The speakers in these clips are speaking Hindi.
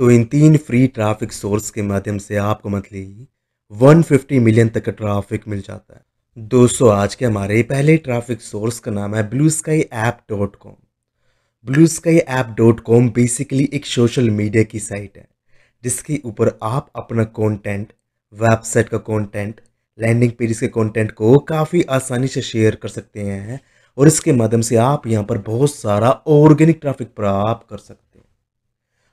तो इन तीन फ्री ट्रैफिक सोर्स के माध्यम से आपको मंथली 150 मिलियन तक का ट्रैफिक मिल जाता है दोस्तों आज के हमारे पहले ट्रैफिक सोर्स का नाम है blue sky app dot com blue sky app dot com basically एक सोशल मीडिया की साइट है जिसके ऊपर आप अपना कंटेंट वेबसाइट का कंटेंट लैंडिंग पेज के कंटेंट को काफ़ी आसानी से शेयर कर सकते हैं और इसके माध्यम से आप यहाँ पर बहुत सारा ऑर्गेनिक ट्रैफिक प्राप्त कर सकते हैं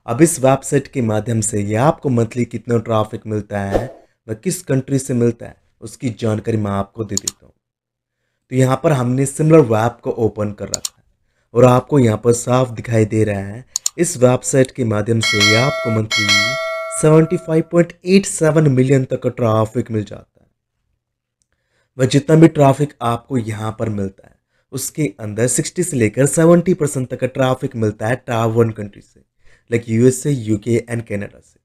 अब इस वेबसाइट के माध्यम से यह आपको मंथली कितना ट्रैफिक मिलता है वह किस कंट्री से मिलता है उसकी जानकारी मैं आपको दे देता हूँ तो यहाँ पर हमने सिमिलर वेब को ओपन कर रखा है और आपको यहाँ पर साफ दिखाई दे रहा है इस वेबसाइट के माध्यम से यह आपको मंथली सेवन मिलियन तक का ट्राफिक मिल जाता है वह जितना भी ट्रैफिक आपको यहाँ पर मिलता है उसके अंदर 60 से लेकर 70 परसेंट तक का ट्रैफिक मिलता है टावन वन कंट्री से like USA UK and Canada से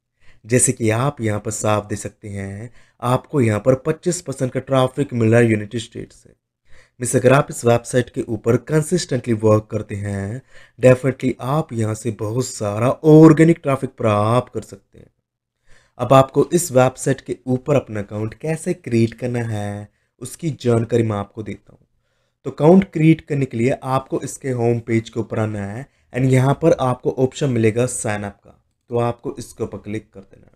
जैसे कि आप यहाँ पर साफ दे सकते हैं आपको यहाँ पर 25 परसेंट का ट्रैफिक मिल रहा है यूनाइटेड स्टेट से मिस अगर आप इस वेबसाइट के ऊपर कंसिस्टेंटली वर्क करते हैं डेफिनेटली आप यहाँ से बहुत सारा ऑर्गेनिक ट्रैफिक प्राप्त कर सकते हैं अब आपको इस वेबसाइट के ऊपर अपना अकाउंट कैसे क्रिएट करना है उसकी जानकारी मैं आपको देता हूँ तो अकाउंट क्रिएट करने के लिए आपको इसके होम पेज के ऊपर आना है एंड यहाँ पर आपको ऑप्शन मिलेगा साइनअप का तो आपको इसके ऊपर क्लिक कर देना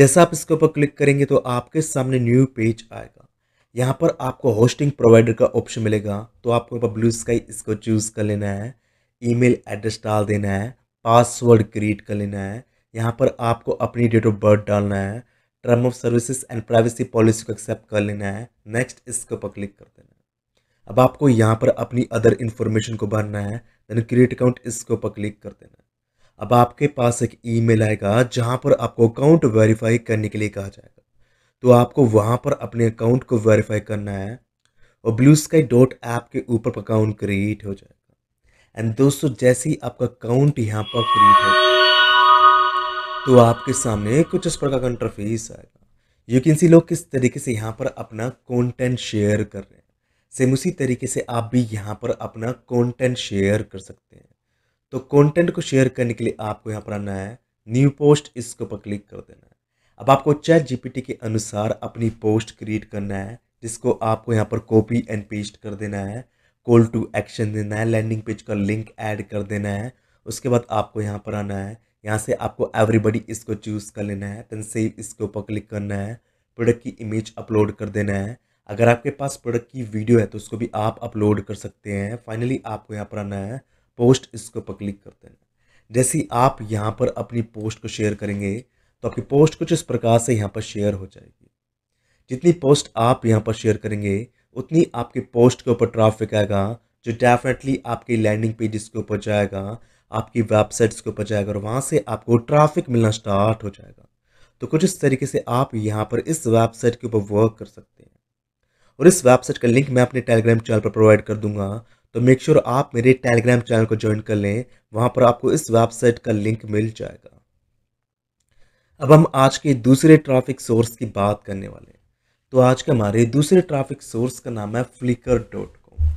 जैसा आप इसके ऊपर क्लिक करेंगे तो आपके सामने न्यू पेज आएगा यहाँ पर आपको होस्टिंग प्रोवाइडर का ऑप्शन मिलेगा तो आपको ऊपर ब्लू स्काई इसको चूज़ कर लेना है ईमेल एड्रेस डाल देना है पासवर्ड क्रिएट कर लेना है यहाँ पर आपको अपनी डेट ऑफ बर्थ डालना है term of services and privacy policy को एक्सेप्ट कर लेना है नेक्स्ट इसके ऊपर क्लिक कर देना अब आपको यहाँ पर अपनी अदर इन्फॉर्मेशन को भरना है देन क्रिएट अकाउंट इसके ऊपर क्लिक कर देना है अब आपके पास एक ईमेल आएगा जहाँ पर आपको अकाउंट वेरीफाई करने के लिए कहा जाएगा तो आपको वहाँ पर अपने अकाउंट को वेरीफाई करना है और ब्लू स्काई डॉट ऐप के ऊपर अकाउंट क्रिएट हो जाएगा एंड दोस्तों जैसे ही आपका अकाउंट यहाँ पर क्रिएट हो तो आपके सामने कुछ इस प्रकार का इंटरफेस आएगा यू कैन सी लोग किस तरीके से यहाँ पर अपना कंटेंट शेयर कर रहे हैं सेम उसी तरीके से आप भी यहाँ पर अपना कंटेंट शेयर कर सकते हैं तो कंटेंट को शेयर करने के लिए आपको यहाँ पर आना है न्यू पोस्ट इसके ऊपर क्लिक कर देना है अब आपको चैट जीपीटी के अनुसार अपनी पोस्ट क्रिएट करना है जिसको आपको यहाँ पर कॉपी एंड पेस्ट कर देना है कॉल टू एक्शन देना है लैंडिंग पेज का लिंक ऐड कर देना है उसके बाद आपको यहाँ पर आना है यहाँ से आपको एवरीबडी इसको चूज़ कर लेना है देन सेव इसके ऊपर क्लिक करना है प्रोडक्ट की इमेज अपलोड कर देना है अगर आपके पास प्रोडक्ट की वीडियो है तो उसको भी आप अपलोड कर सकते हैं फाइनली आपको यहाँ पर आना है पोस्ट इसके ऊपर क्लिक कर देना जैसे ही आप यहाँ पर अपनी पोस्ट को शेयर करेंगे तो आपकी पोस्ट कुछ इस प्रकार से यहाँ पर शेयर हो जाएगी जितनी पोस्ट आप यहाँ पर शेयर करेंगे उतनी आपके पोस्ट के ऊपर ट्रैफिक आएगा जो डेफिनेटली आपके लैंडिंग पेजेस के ऊपर जाएगा आपकी वेबसाइट्स के ऊपर जाएगा और वहाँ से आपको ट्रैफिक मिलना स्टार्ट हो जाएगा तो कुछ इस तरीके से आप यहाँ पर इस वेबसाइट के ऊपर वर्क कर सकते हैं और इस वेबसाइट का लिंक मैं अपने टेलीग्राम चैनल पर प्रोवाइड कर दूंगा तो मेक श्योर sure आप मेरे टेलीग्राम चैनल को ज्वाइन कर लें वहाँ पर आपको इस वेबसाइट का लिंक मिल जाएगा अब हम आज के दूसरे ट्रैफिक सोर्स की बात करने वाले हैं तो आज के हमारे दूसरे ट्रैफिक सोर्स का नाम है Flickr dot com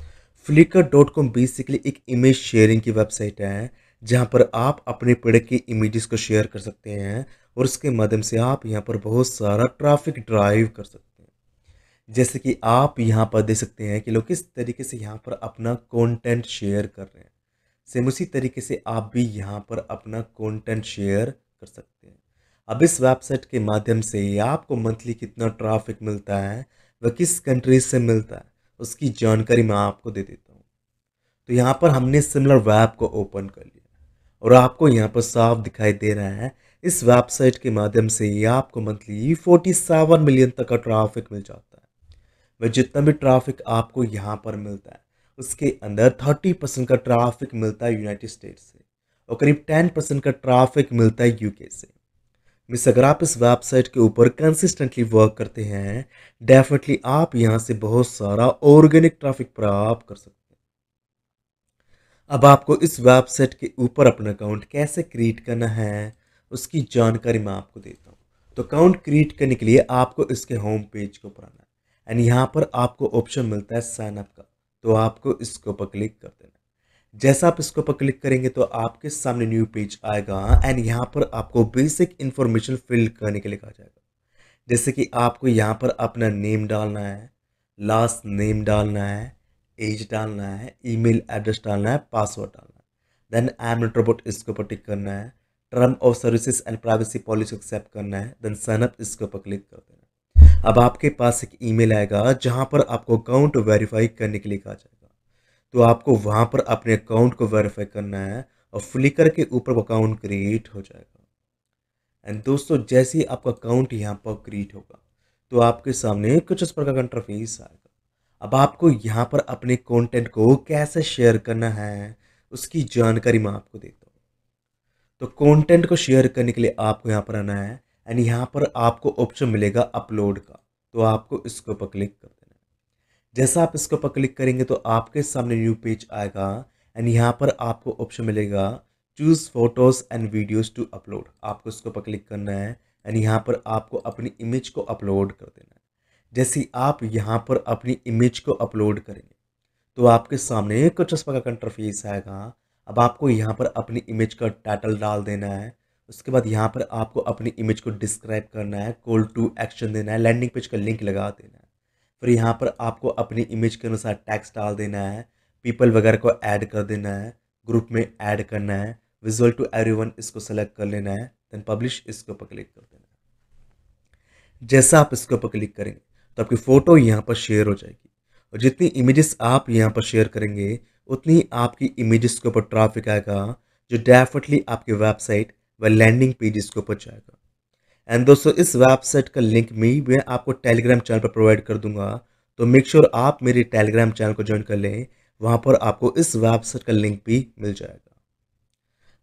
Flickr dot com basically एक इमेज शेयरिंग की वेबसाइट है जहाँ पर आप अपने प्रोडक्ट की इमेजेस को शेयर कर सकते हैं और उसके माध्यम से आप यहाँ पर बहुत सारा ट्रैफिक ड्राइव कर सकते हैं जैसे कि आप यहाँ पर देख सकते हैं कि लोग किस तरीके से यहाँ पर अपना कंटेंट शेयर कर रहे हैं सेम उसी तरीके से आप भी यहाँ पर अपना कंटेंट शेयर कर सकते हैं अब इस वेबसाइट के माध्यम से आपको मंथली कितना ट्रैफिक मिलता है वह किस कंट्री से मिलता है उसकी जानकारी मैं आपको दे देता हूँ तो यहाँ पर हमने सिमिलर वेब को ओपन कर लिया और आपको यहाँ पर साफ दिखाई दे रहा है इस वेबसाइट के माध्यम से आपको मंथली फोर्टी मिलियन तक का ट्राफिक मिल जाता है वह जितना भी ट्राफिक आपको यहाँ पर मिलता है उसके अंदर थर्टी परसेंट का ट्राफिक मिलता है यूनाइटेड स्टेट से और करीब टेन परसेंट का ट्राफिक मिलता है यूके से मिस अगर आप इस वेबसाइट के ऊपर कंसिस्टेंटली वर्क करते हैं डेफिनेटली आप यहाँ से बहुत सारा ऑर्गेनिक ट्राफिक प्राप्त कर सकते हैं अब आपको इस वेबसाइट के ऊपर अपना अकाउंट कैसे क्रिएट करना है उसकी जानकारी मैं आपको देता हूँ तो अकाउंट क्रिएट करने के लिए आपको इसके होम पेज को बनाना है एंड यहाँ पर आपको ऑप्शन मिलता है साइनअप का तो आपको इसके ऊपर क्लिक कर देना जैसा आप इसके ऊपर क्लिक करेंगे तो आपके सामने न्यू पेज आएगा एंड यहाँ पर आपको बेसिक इन्फॉर्मेशन फिल करने के लिए कहा जाएगा जैसे कि आपको यहाँ पर अपना नेम डालना है लास्ट नेम डालना है एज डालना है ईमेल एड्रेस डालना है पासवर्ड डालना है then I am not robot इसके ऊपर टिक करना है term of services and privacy policy accept करना है देन साइन इसके ऊपर क्लिक कर देना है अब आपके पास एक ईमेल आएगा जहां पर आपको अकाउंट वेरीफाई करने के लिए कहा जाएगा तो आपको वहां पर अपने अकाउंट को वेरीफाई करना है और फ्लिकर के ऊपर अकाउंट क्रिएट हो जाएगा एंड दोस्तों जैसे ही आपका अकाउंट यहाँ पर क्रिएट होगा तो आपके सामने कुछ इस प्रकार का इंटरफेस आएगा अब आपको यहाँ पर अपने कॉन्टेंट को कैसे शेयर करना है उसकी जानकारी मैं आपको देता हूँ तो कंटेंट को शेयर करने के लिए आपको यहाँ पर आना है एंड यहाँ पर आपको ऑप्शन मिलेगा अपलोड का तो आपको इसके ऊपर क्लिक कर देना है जैसा आप इसके ऊपर क्लिक करेंगे तो आपके सामने न्यू पेज आएगा एंड यहाँ पर आपको ऑप्शन मिलेगा choose photos and videos to upload आपको इसके ऊपर क्लिक करना है एंड यहाँ पर आपको अपनी इमेज को अपलोड कर देना है जैसे आप यहाँ पर अपनी इमेज को अपलोड करेंगे तो आपके सामने कुछ इस प्रकार का इंटरफेस आएगा अब आपको यहाँ पर अपनी इमेज का टाइटल डाल देना है उसके बाद यहाँ पर आपको अपनी इमेज को डिस्क्राइब करना है कॉल टू एक्शन देना है लैंडिंग पेज का लिंक लगा देना है फिर यहाँ पर आपको अपनी इमेज के अनुसार टैक्स डाल देना है पीपल वगैरह को ऐड कर देना है ग्रुप में ऐड करना है विजुअल टू एवरी इसको सेलेक्ट कर लेना है देन पब्लिश इसके ऊपर क्लिक कर देना है जैसा आप इसके ऊपर क्लिक करेंगे तो आपकी फ़ोटो यहाँ पर शेयर हो जाएगी और जितनी इमेजेस आप यहाँ पर शेयर करेंगे उतनी आपकी इमेजेस के ऊपर ट्रैफिक आएगा जो डेफिनेटली आपकी वेबसाइट वह लैंडिंग पेज इसके ऊपर जाएगा एंड दोस्तों इस वेबसाइट का लिंक भी मैं आपको टेलीग्राम चैनल पर प्रोवाइड कर दूंगा तो मेक श्योर sure आप मेरे टेलीग्राम चैनल को ज्वाइन कर लें वहाँ पर आपको इस वेबसाइट का लिंक भी मिल जाएगा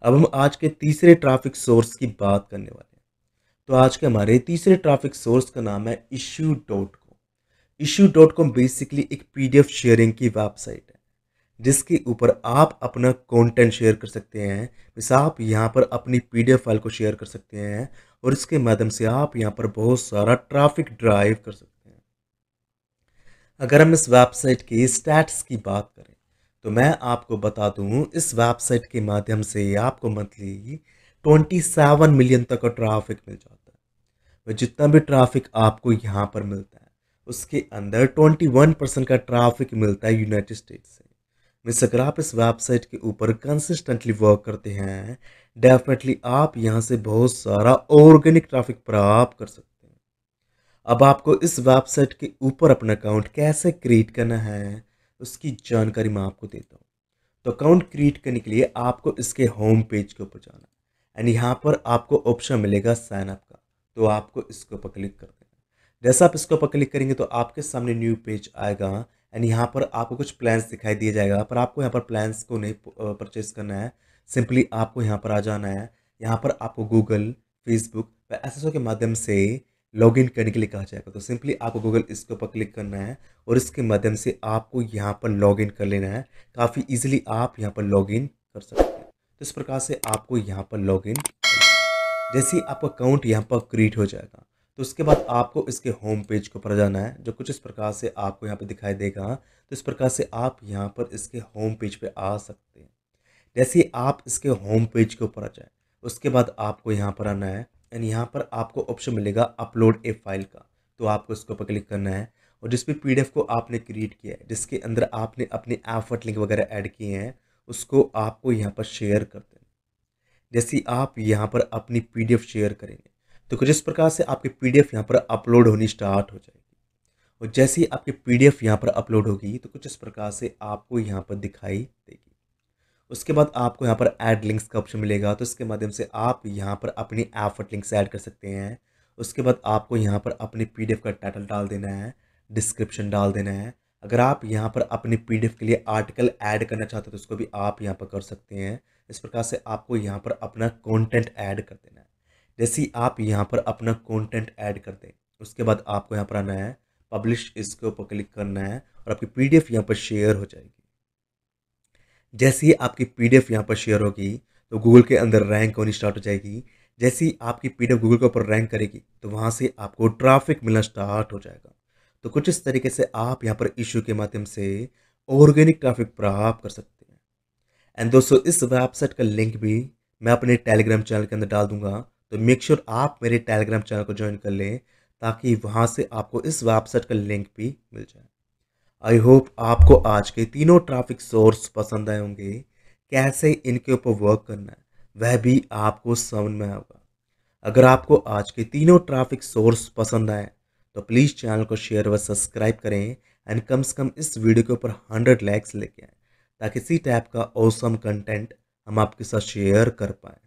अब हम आज के तीसरे ट्रैफिक सोर्स की बात करने वाले हैं तो आज के हमारे तीसरे ट्रैफिक सोर्स का नाम है Issuu dot com Issuu dot com basically एक पीडीएफ शेयरिंग की वेबसाइट है जिसके ऊपर आप अपना कंटेंट शेयर कर सकते हैं मिस आप यहाँ पर अपनी पीडीएफ फाइल को शेयर कर सकते हैं और इसके माध्यम से आप यहाँ पर बहुत सारा ट्रैफिक ड्राइव कर सकते हैं अगर हम इस वेबसाइट के स्टैट्स की बात करें तो मैं आपको बता दूं इस वेबसाइट के माध्यम से आपको मंथली 27 मिलियन तक का ट्रैफिक मिल जाता है वह जितना भी ट्रैफिक आपको यहाँ पर मिलता है उसके अंदर 21 परसेंट का ट्रैफिक मिलता है यूनाइटेड स्टेट्स से अगर आप इस वेबसाइट के ऊपर कंसिस्टेंटली वर्क करते हैं डेफिनेटली आप यहाँ से बहुत सारा ऑर्गेनिक ट्रैफिक प्राप्त कर सकते हैं अब आपको इस वेबसाइट के ऊपर अपना अकाउंट कैसे क्रिएट करना है उसकी जानकारी मैं आपको देता हूँ तो अकाउंट क्रिएट करने के लिए आपको इसके होम पेज के ऊपर जाना एंड यहाँ पर आपको ऑप्शन मिलेगा साइनअप का तो आपको इसके ऊपर क्लिक कर देना जैसा आप इसके ऊपर क्लिक करेंगे तो आपके सामने न्यू पेज आएगा एंड यहाँ पर आपको कुछ प्लान्स दिखाई दिया जाएगा पर आपको यहाँ पर प्लान्स को नहीं परचेज करना है सिंपली आपको यहाँ पर आ जाना है यहाँ पर आपको गूगल फेसबुक व एस के माध्यम से लॉग इन करने के लिए कहा जाएगा तो सिंपली आपको गूगल इसके ऊपर क्लिक करना है और इसके माध्यम से आपको यहाँ पर लॉग इन कर लेना है काफ़ी इजीली आप यहाँ पर लॉग इन कर सकते हैं तो इस प्रकार से आपको यहाँ पर लॉग इन जैसे आपका अकाउंट यहाँ पर क्रिएट हो जाएगा तो उसके बाद आपको इसके होम पेज के ऊपर जाना है जो कुछ इस प्रकार से आपको यहाँ पर दिखाई देगा तो इस प्रकार से आप यहाँ पर इसके होम पेज पर आ सकते हैं जैसे आप इसके होम पेज के ऊपर आ जाए उसके बाद आपको यहाँ पर आना है एंड यहाँ पर आपको ऑप्शन मिलेगा अपलोड ए फाइल का तो आपको इसके ऊपर क्लिक करना है और जिस पे पीडीएफ को आपने क्रिएट किया है जिसके अंदर आपने अपने एफर्ट लिंक वगैरह ऐड किए हैं उसको आपको यहाँ पर शेयर कर देना जैसे आप यहाँ पर अपनी पीडीएफ शेयर करेंगे तो कुछ इस प्रकार से आपकी पी डी यहाँ पर अपलोड होनी स्टार्ट हो जाएगी और जैसे ही आपकी पी डी यहाँ पर अपलोड होगी तो कुछ इस प्रकार से आपको यहाँ पर दिखाई देगी उसके बाद आपको यहाँ पर ऐड लिंक्स का ऑप्शन मिलेगा तो इसके माध्यम से आप यहाँ पर अपनी एफर्ट लिंक्स ऐड कर सकते हैं उसके बाद आपको यहाँ पर अपने पी का टाइटल डाल देना है डिस्क्रिप्शन डाल देना है अगर आप यहाँ पर अपने पी के लिए आर्टिकल ऐड करना चाहते हो तो उसको भी आप यहाँ पर कर सकते हैं इस प्रकार से आपको यहाँ पर अपना कंटेंट ऐड कर देना है जैसे ही आप यहाँ पर अपना कंटेंट ऐड कर दें उसके बाद आपको यहाँ पर आना है पब्लिश इसके ऊपर क्लिक करना है और आपकी पी डी एफ यहाँ पर शेयर हो जाएगी जैसे ही आपकी पी डी एफ यहाँ पर शेयर होगी तो गूगल के अंदर रैंक होनी स्टार्ट हो जाएगी जैसे ही आपकी पी डी एफ गूगल के ऊपर रैंक करेगी तो वहाँ से आपको ट्रैफिक मिलना स्टार्ट हो जाएगा तो कुछ इस तरीके से आप यहाँ पर इशू के माध्यम से ऑर्गेनिक ट्रैफिक प्राप्त कर सकते हैं एंड दोस्तों इस वेबसाइट का लिंक भी मैं अपने टेलीग्राम चैनल के अंदर डाल दूंगा तो मेक श्योर sure आप मेरे टेलीग्राम चैनल को ज्वाइन कर लें ताकि वहाँ से आपको इस वेबसाइट का लिंक भी मिल जाए आई होप आपको आज के तीनों ट्रैफिक सोर्स पसंद आए होंगे कैसे इनके ऊपर वर्क करना है वह भी आपको समझ में आएगा अगर आपको आज के तीनों ट्रैफिक सोर्स पसंद आए तो प्लीज़ चैनल को शेयर व सब्सक्राइब करें एंड कम से कम इस वीडियो के ऊपर हंड्रेड लाइक्स लेके आए ताकि इसी टाइप का औसम कंटेंट हम आपके साथ शेयर कर पाएँ